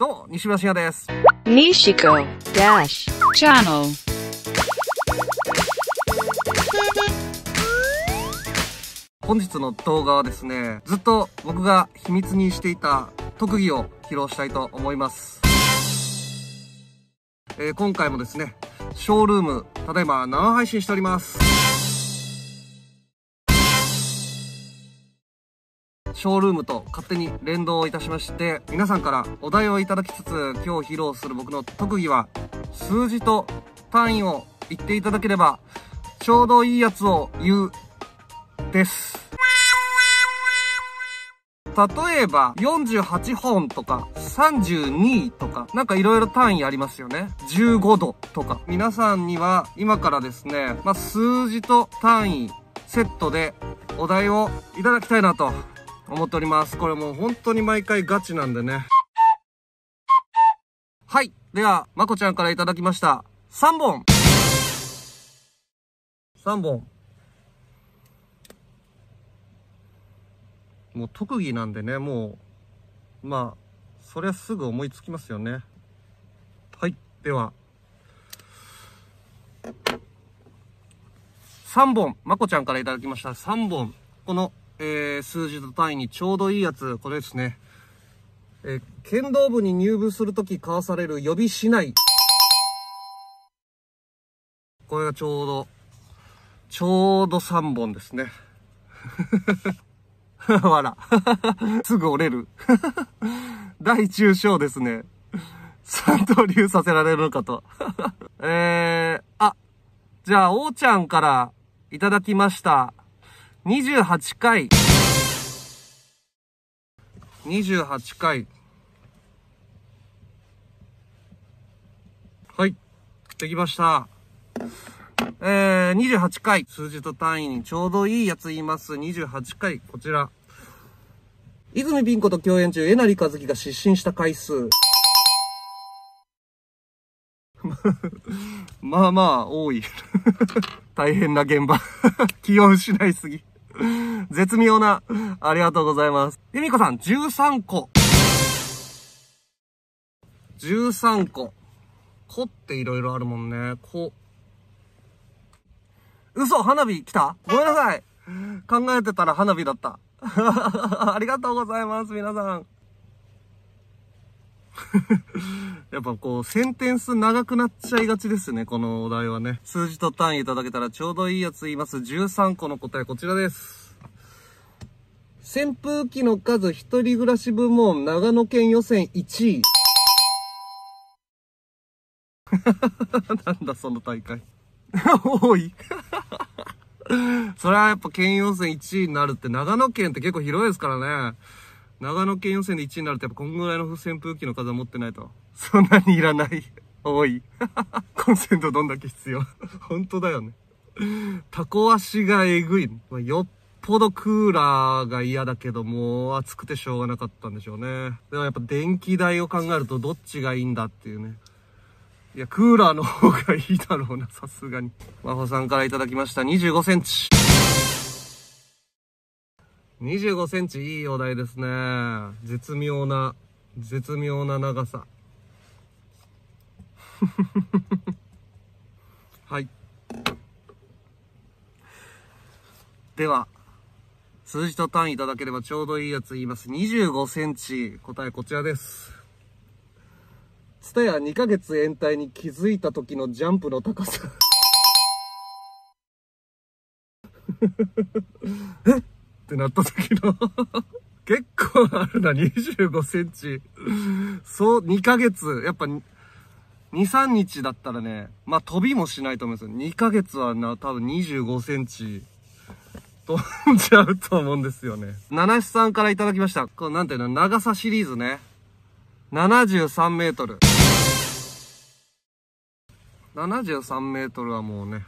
どうも、西橋屋です。西子ダッシュチャンネル。本日の動画はですね、ずっと僕が秘密にしていた特技を披露したいと思います。えー、今回もですね、ショールーム、ただいま生配信しております。ショールームと勝手に連動いたしまして、皆さんからお題をいただきつつ、今日披露する僕の特技は、数字と単位を言っていただければ、ちょうどいいやつを言う、です。例えば、48本とか、32とか、なんかいろいろ単位ありますよね。15度とか。皆さんには、今からですね、まあ、数字と単位、セットでお題をいただきたいなと思っております。これもう本当に毎回ガチなんでね。はい。では、まこちゃんからいただきました。3本 !3 本。もう特技なんでね、もう、まあ、そりゃすぐ思いつきますよね。はい。では、3本。まこちゃんからいただきました。3本。このえー、数字の単位にちょうどいいやつ、これですね。えー、剣道部に入部するとき交わされる予備しない。これがちょうど、ちょうど3本ですね。笑。すぐ折れる。大中小ですね。三刀流させられるのかと。えー、あ、じゃあ、おーちゃんからいただきました。28回28回はいできましたえー、28回数字と単位にちょうどいいやつ言います28回こちら泉ピン子と共演中えなりかずきが失神した回数 まあまあ多い 大変な現場 気を失いすぎ 絶妙な、ありがとうございます。ゆみこさん、13個。13個。こっていろいろあるもんね。こ。嘘花火来たごめんなさい。考えてたら花火だった。ありがとうございます、皆さん。やっぱこう、センテンス長くなっちゃいがちですね、このお題はね。数字と単位いただけたらちょうどいいやつ言います。13個の答えこちらです。扇風機の数一人暮らし部門、長野県予選1位。なんだその大会。多い。それはやっぱ県予選1位になるって長野県って結構広いですからね。長野県予選で1位になるとやっぱこんぐらいの扇風機の数は持ってないと。そんなにいらない。多い。コンセントどんだけ必要。本当だよね。タコ足がえぐい。まあ、よっぽどクーラーが嫌だけども、暑くてしょうがなかったんでしょうね。でもやっぱ電気代を考えるとどっちがいいんだっていうね。いや、クーラーの方がいいだろうな、さすがに。真帆さんから頂きました。25センチ。25センチいいお題ですね。絶妙な、絶妙な長さ。はい。では、数字と単位いただければちょうどいいやつ言います。25センチ。答えこちらです。ツタヤ2ヶ月延滞に気づいた時のジャンプの高さえ。っ ってなった時の 結構あるな、25センチ。そう、2ヶ月。やっぱ、2、3日だったらね、まあ、飛びもしないと思うんですよ。2ヶ月はな、多分25センチ。飛んじゃうと思うんですよね。七七さんから頂きました。このなんていうの、長さシリーズね。73メートル。73メートルはもうね、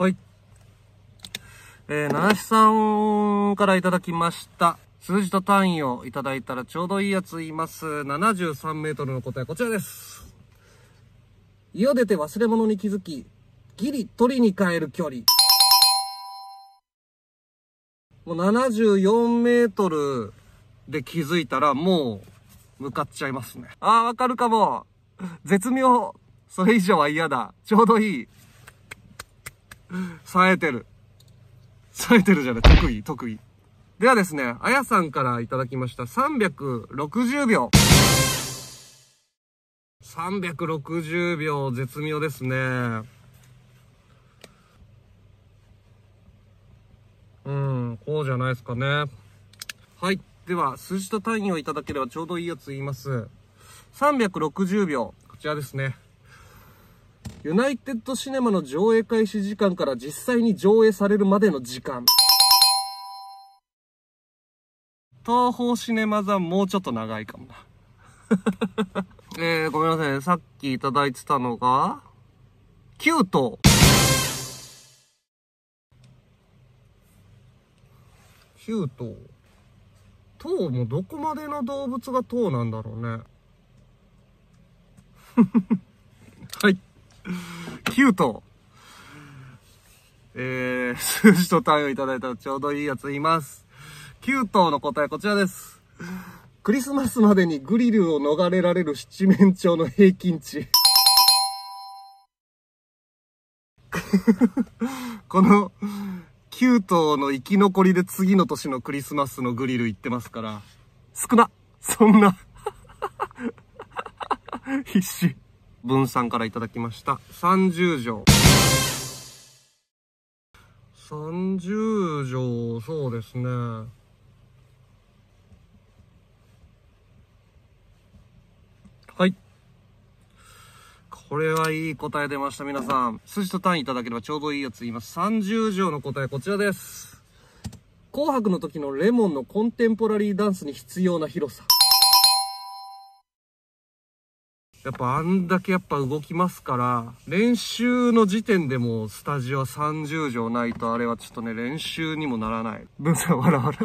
はい。えー、七七さんからいただきました。数字と単位をいただいたらちょうどいいやつ言います。73メートルの答えこちらです。家を出て忘れ物に気づき、ギリ取りに帰る距離。もう74メートルで気づいたらもう向かっちゃいますね。ああ、わかるかも。絶妙。それ以上は嫌だ。ちょうどいい。冴えてる。冴えてるじゃない。特技、特技。ではですね、あやさんからいただきました360秒。360秒、絶妙ですね。うん、こうじゃないですかね。はい。では、数字と単位をいただければちょうどいいやつ言います。360秒。こちらですね。ユナイテッドシネマの上映開始時間から実際に上映されるまでの時間。東方シネマ座もうちょっと長いかもな。えー、ごめんなさい。さっきいただいてたのが、9頭。9頭。頭もどこまでの動物が頭なんだろうね。はい。キ ュート。えー、数字と単位をいただいたらちょうどいいやついます。9頭の答えこちらです。クリスマスまでにグリルを逃れられる七面鳥の平均値。この9頭の生き残りで次の年のクリスマスのグリル行ってますから、少なそんな必死。文さんからいただきました。30条。30条、そうですね。はい。これはいい答え出ました、皆さん。筋と単位いただければちょうどいいやつ言います。30条の答え、こちらです。紅白の時のレモンのコンテンポラリーダンスに必要な広さ。やっぱあんだけやっぱ動きますから、練習の時点でもスタジオ30畳ないとあれはちょっとね、練習にもならない。ブンさん笑わ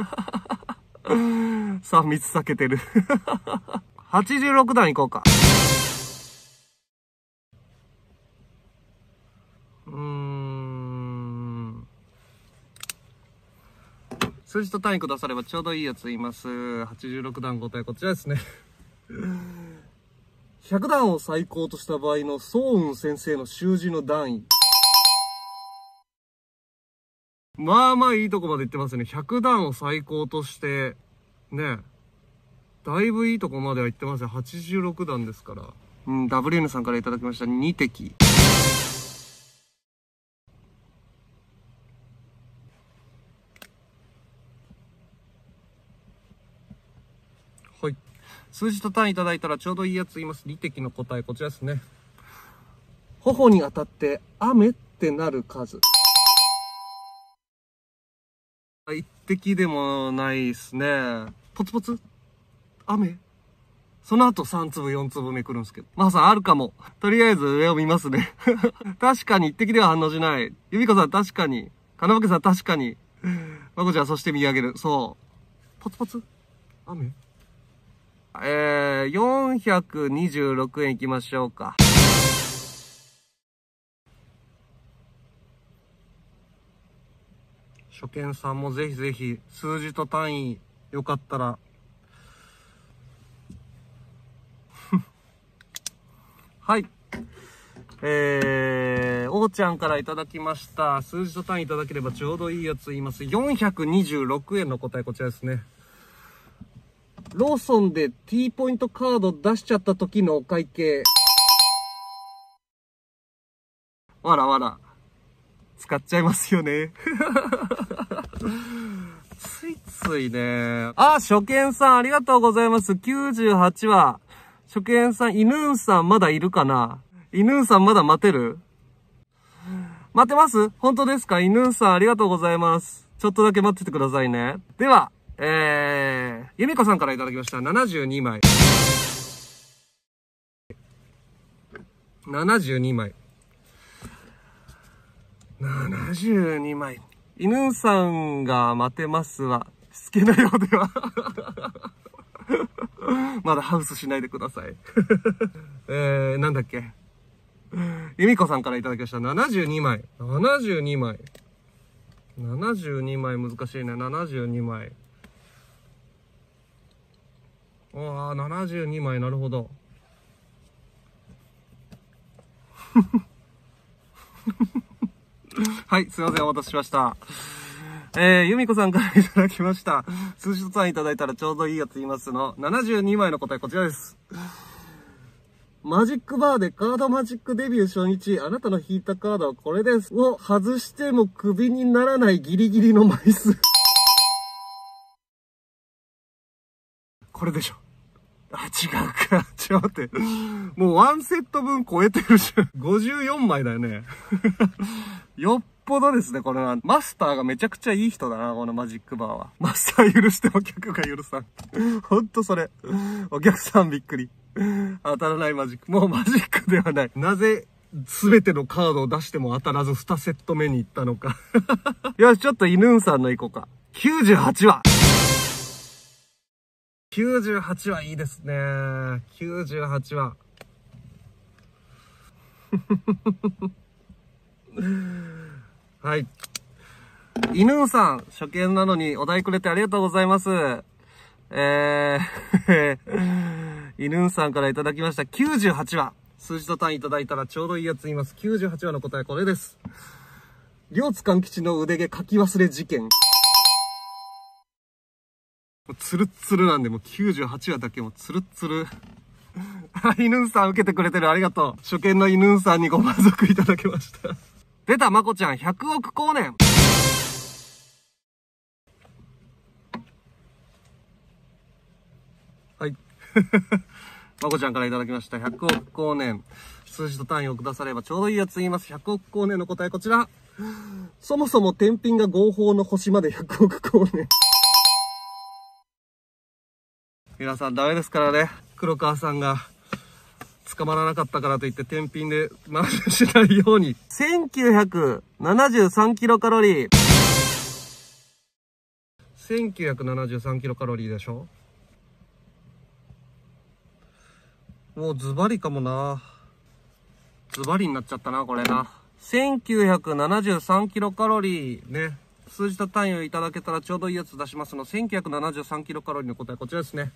さ3密避けてる86 段いこうか。うーん。数字と単位くださればちょうどいいやついます。86段答えこちらですね100段を最高とした場合の宗雲先生の習字の段位。まあまあいいとこまで行ってますね。100段を最高として、ね。だいぶいいとこまでは行ってますよ。86段ですから。うん、WN さんから頂きました。2滴。数字と単位いただいたらちょうどいいやつ言います。理的の答え、こちらですね。頬に当たって雨ってなる数。一滴でもないですね。ポツポツ雨その後3粒4粒めくるんですけど。まあさんあるかも。とりあえず上を見ますね。確かに一滴では反応しない。ゆみこさん確かに。金ぼけさん確かに。まこちゃんそして見上げる。そう。ポツポツ雨えー、426円いきましょうか。初見さんもぜひぜひ、数字と単位、よかったら。はい。えー、おーちゃんからいただきました。数字と単位いただければちょうどいいやつ言います。426円の答えこちらですね。ローソンで T ポイントカード出しちゃった時のお会計。わらわら。使っちゃいますよね。ついついね。あ、初見さんありがとうございます。98話。初見さん、犬さんまだいるかな犬さんまだ待てる待てます本当ですか犬さんありがとうございます。ちょっとだけ待っててくださいね。では、えー、ゆみこさんから頂きました。72枚。72枚。72枚。犬さんが待てますわ。好きなようでは まだハウスしないでください えー、なんだっけ。ゆみこさんから頂きました。72枚。72枚。72枚難しいね。72枚。ああ、72枚、なるほど。はい、すいません、お待たせしました。えー、由美子さんからいただきました。数字とさんいただいたらちょうどいいやつ言いますの、72枚の答えこちらです。マジックバーでカードマジックデビュー初日、あなたの引いたカードはこれです。を外してもクビにならないギリギリの枚数。これでしょ。あ、違うか。ちょっと待って。もうワンセット分超えてるじゃん。54枚だよね。よっぽどですね、これは。マスターがめちゃくちゃいい人だな、このマジックバーは。マスター許してお客が許さん。ほんとそれ。お客さんびっくり。当たらないマジック。もうマジックではない。なぜ、すべてのカードを出しても当たらず2セット目に行ったのかよし、ちょっとイヌンさんの行こうか。98話98話いいですね。98話 はい。犬さん、初見なのにお題くれてありがとうございます。えー 犬さんからいただきました。98話。数字と単位いただいたらちょうどいいやつ言います。98話の答えこれです。両津勘吉の腕毛書き忘れ事件。ツルッツルなんで、もう98話だけもうツルッツル。あ、犬さん受けてくれてるありがとう。初見の犬さんにご満足いただけました出た、まこちゃん、100億光年。はい。まこちゃんからいただきました。100億光年。数字と単位を下さればちょうどいいやつ言います。100億光年の答えこちら。そもそも天品が合法の星まで100億光年皆さんダメですからね。黒川さんが捕まらなかったからといって天品でマラしないように。1973キロカロリー。1973キロカロリーでしょもうズバリかもな。ズバリになっちゃったな、これな。1973キロカロリーね。数字と単位をいただけたらちょうどいいやつ出しますの1973キロカロリーの答えこちらですね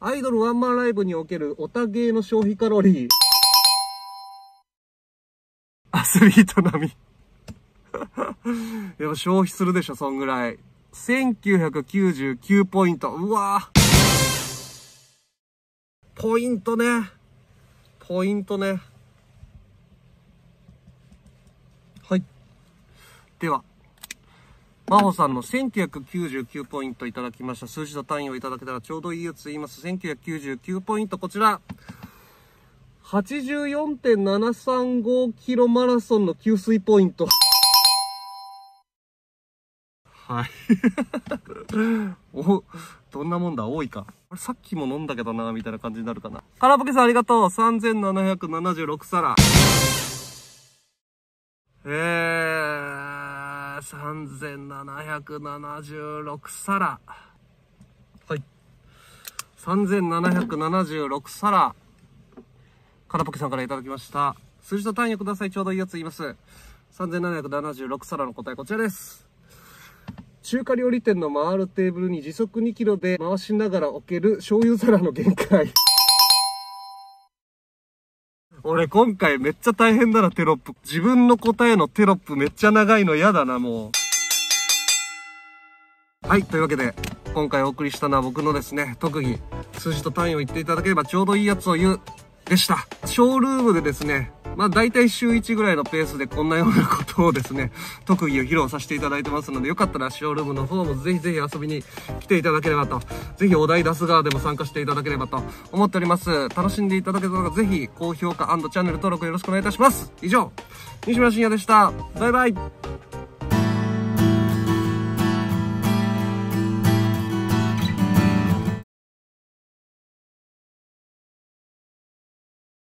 アイドルワンマンライブにおけるオタ芸の消費カロリーアスリート並み やっぱ消費するでしょそんぐらい1999ポイントうわポイントねポイントねはいでは真帆さんの1999ポイントいただきました。数字と単位をいただけたらちょうどいいやつ言います。1999ポイント、こちら。84.735キロマラソンの給水ポイント。はい。お、どんなもんだ多いか。これさっきも飲んだけどな、みたいな感じになるかな。カラポケさんありがとう。3776皿。えー。3776皿。はい。3776皿。カラポケさんから頂きました。数字と単位をください。ちょうどいいやつ言います。3776皿の答えこちらです。中華料理店の回るテーブルに時速2キロで回しながら置ける醤油皿の限界。俺今回めっちゃ大変だな、テロップ。自分の答えのテロップめっちゃ長いの嫌だな、もう。はい、というわけで、今回お送りしたのは僕のですね、特技、数字と単位を言っていただければちょうどいいやつを言う、でした。ショールームでですね、まあ大体週1ぐらいのペースでこんなようなことをですね、特技を披露させていただいてますので、よかったらショールームの方もぜひぜひ遊びに来ていただければと、ぜひお題出す側でも参加していただければと思っております。楽しんでいただけたらぜひ高評価チャンネル登録よろしくお願いいたします。以上、西村深也でした。バイバイ。